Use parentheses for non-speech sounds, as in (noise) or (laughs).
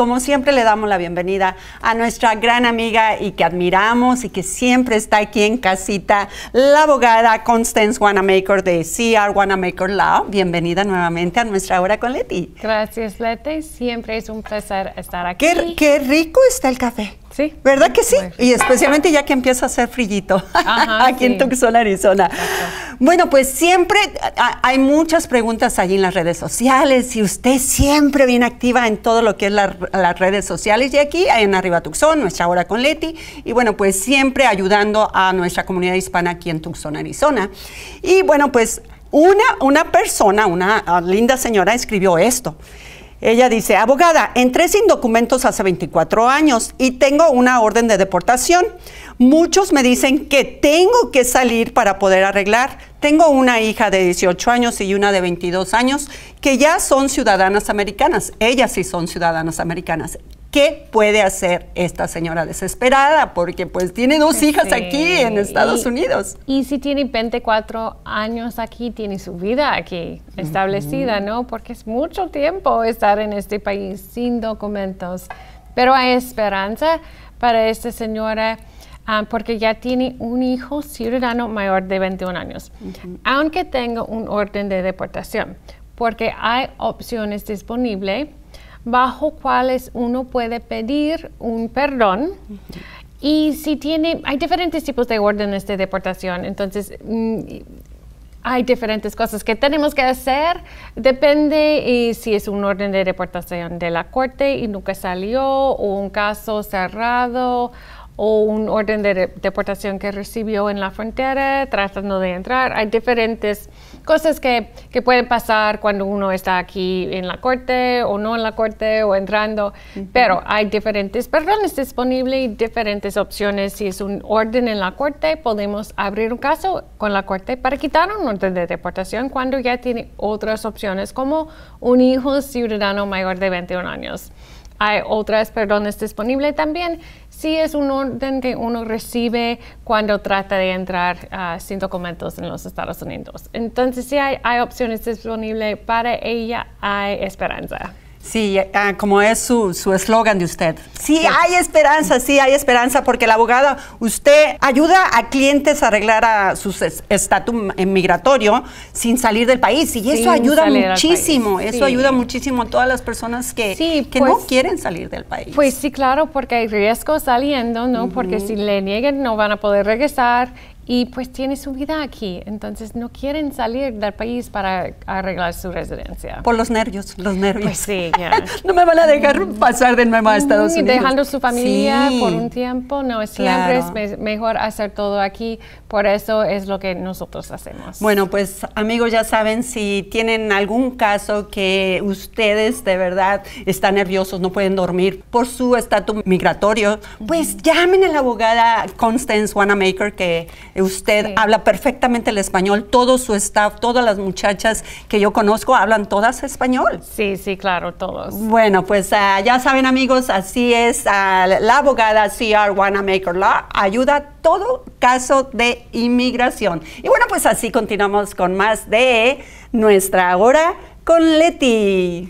Como siempre le damos la bienvenida a nuestra gran amiga y que admiramos y que siempre está aquí en casita, la abogada Constance Wanamaker de CR Wanamaker Law. Bienvenida nuevamente a nuestra hora con Leti. Gracias Leti, siempre es un placer estar aquí. Qué, rico está el café. Sí. ¿Verdad que sí? Y especialmente ya que empieza a hacer frillito (laughs) aquí en Tucson, Arizona. Bueno, pues siempre hay muchas preguntas allí en las redes sociales y usted siempre bien activa en todo lo que es las redes sociales y aquí en Arriba Tucson, nuestra hora con Leti y bueno, pues siempre ayudando a nuestra comunidad hispana aquí en Tucson, Arizona. Y bueno, pues una, una persona, una ah, linda señora escribió esto. Ella dice, abogada, entré sin documentos hace 24 años y tengo una orden de deportación. Muchos me dicen que tengo que salir para poder arreglar. Tengo una hija de 18 años y una de 22 años que ya son ciudadanas americanas. Ellas sí son ciudadanas americanas. ¿Qué puede hacer esta señora desesperada? Porque pues tiene dos pues hijas aquí en Estados Unidos. Y si tiene 24 años aquí, tiene su vida aquí establecida, ¿no? Porque es mucho tiempo estar en este país sin documentos. Pero hay esperanza para esta señora ah, porque ya tiene un hijo ciudadano mayor de 21 años, aunque tenga un orden de deportación, porque hay opciones disponibles bajo cuales uno puede pedir un perdón. Y si tiene, hay diferentes tipos de órdenes de deportación, entonces mm, hay diferentes cosas que tenemos que hacer. Depende y eh, si es un orden de deportación de la corte y nunca salió, o un caso cerrado, o un orden de deportación que recibió en la frontera tratando de entrar. Hay diferentes cosas que, pueden pasar cuando uno está aquí en la corte o no en la corte o entrando, pero hay diferentes perdones disponibles y diferentes opciones. Si es un orden en la corte, podemos abrir un caso con la corte para quitar un orden de deportación cuando ya tiene otras opciones como un hijo ciudadano mayor de 21 años. Hay otras, perdones disponibles también. si es un orden que uno recibe cuando trata de entrar ah, sin documentos en los Estados Unidos. Entonces si hay opciones disponibles para ella, hay esperanza. Sí, ah, como es su eslogan de usted. Sí, hay esperanza, sí, hay esperanza, porque la abogada, usted ayuda a clientes a arreglar a sus estatus migratorio sin salir del país, y eso ayuda muchísimo, eso ayuda muchísimo a todas las personas que, que no pues, quieren salir del país. Pues sí, claro, porque hay riesgo saliendo, ¿no? Porque si le nieguen no van a poder regresar y pues tiene su vida aquí, entonces no quieren salir del país para arreglar su residencia. Por los nervios, los nervios. Pues sí, (laughs) no me van a dejar mm. pasar de nuevo a Estados mm, Unidos. Dejando su familia por un tiempo, no, siempre es mejor hacer todo aquí, por eso es lo que nosotros hacemos. Bueno, pues amigos, ya saben, si tienen algún caso que ustedes de verdad están nerviosos, no pueden dormir por su estatus migratorio, pues llamen a la abogada Constance Wanamaker que eh, usted habla perfectamente el español, todo su staff, todas las muchachas que yo conozco hablan todas español. Sí, sí, claro, todos. Bueno, pues ah, ya saben amigos, así es, ah, la abogada CR Wanamaker Law ayuda todo caso de inmigración. Y bueno, pues así continuamos con más de nuestra hora con Leti.